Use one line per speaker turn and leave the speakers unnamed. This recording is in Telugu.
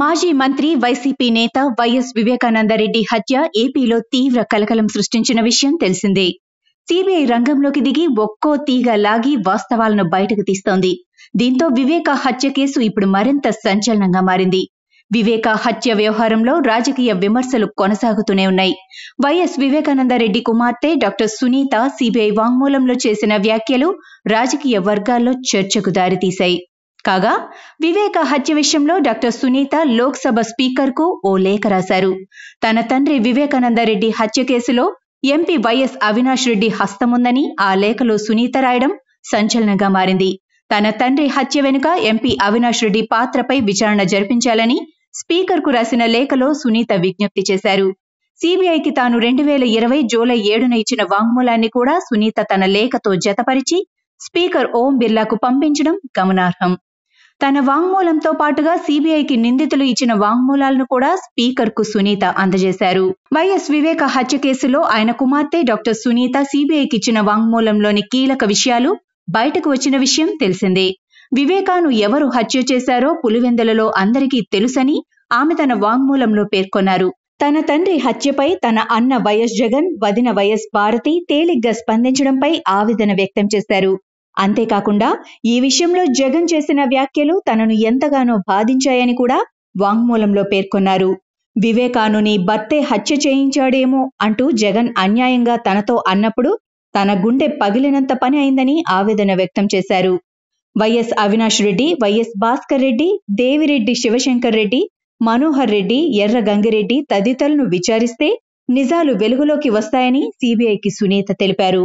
మాజీ మంత్రి వైసీపీ నేత వైఎస్ వివేకానందరెడ్డి హత్య ఏపీలో తీవ్ర కలకలం సృష్టించిన విషయం తెలిసిందే సిబిఐ రంగంలోకి దిగి ఒక్కో తీగ లాగి వాస్తవాలను బయటకు తీస్తోంది దీంతో వివేక హత్య కేసు ఇప్పుడు మరింత సంచలనంగా మారింది వివేక హత్య వ్యవహారంలో రాజకీయ విమర్శలు కొనసాగుతూనే ఉన్నాయి వైఎస్ వివేకానందరెడ్డి కుమార్తె డాక్టర్ సునీత సిబిఐ వాంగ్మూలంలో చేసిన వ్యాఖ్యలు రాజకీయ వర్గాల్లో చర్చకు దారితీశాయి కాగా వివేక హత్య విషయంలో డాక్టర్ సునీత లోక్సభ స్పీకర్కు ఓ లేఖ రాశారు తన తండ్రి వివేకానందరెడ్డి హత్య కేసులో ఎంపీ వైఎస్ అవినాష్ రెడ్డి హస్తముందని ఆ లేఖలో సునీత రాయడం సంచలనంగా మారింది తన తండ్రి హత్య వెనుక ఎంపీ అవినాష్ రెడ్డి పాత్రపై విచారణ జరిపించాలని స్పీకర్కు రాసిన లేఖలో సునీత విజ్ఞప్తి చేశారు సిబిఐకి తాను రెండు వేల ఇరవై జూలై ఏడున ఇచ్చిన వాంగ్మూలాన్ని కూడా సునీత తన లేఖతో జతపరిచి స్పీకర్ ఓం బిర్లాకు పంపించడం గమనార్హం తన వాంగ్మూలంతో పాటుగా సిబిఐకి నిందితులు ఇచ్చిన వాంగ్మూలాలను కూడా స్పీకర్ కు సునీత అందజేశారు వైఎస్ వివేక హత్య కేసులో ఆయన కుమార్తె డాక్టర్ సునీత సిబిఐకి ఇచ్చిన వాంగ్మూలంలోని కీలక విషయాలు బయటకు వచ్చిన విషయం తెలిసిందే వివేకాను ఎవరు హత్య చేశారో పులివెందలలో అందరికీ తెలుసని ఆమె తన వాంగ్మూలంలో పేర్కొన్నారు తన తండ్రి హత్యపై తన అన్న వైఎస్ జగన్ వదిన వైఎస్ భారతి తేలిగ్గా స్పందించడంపై ఆవేదన వ్యక్తం చేశారు అంతేకాకుండా ఈ విషయంలో జగన్ చేసిన వ్యాఖ్యలు తనను ఎంతగానో బాధించాయని కూడా వాంగ్మూలంలో పేర్కొన్నారు వివేకానుని భర్తే హత్య చేయించాడేమో అంటూ జగన్ అన్యాయంగా తనతో అన్నప్పుడు తన గుండె పగిలినంత పని అయిందని ఆవేదన వ్యక్తం చేశారు వైఎస్ అవినాష్ రెడ్డి వైఎస్ భాస్కర్ రెడ్డి దేవిరెడ్డి శివశంకర్ రెడ్డి మనోహర్ రెడ్డి ఎర్ర గంగిరెడ్డి తదితరులను విచారిస్తే నిజాలు వెలుగులోకి వస్తాయని సిబిఐకి సునీత తెలిపారు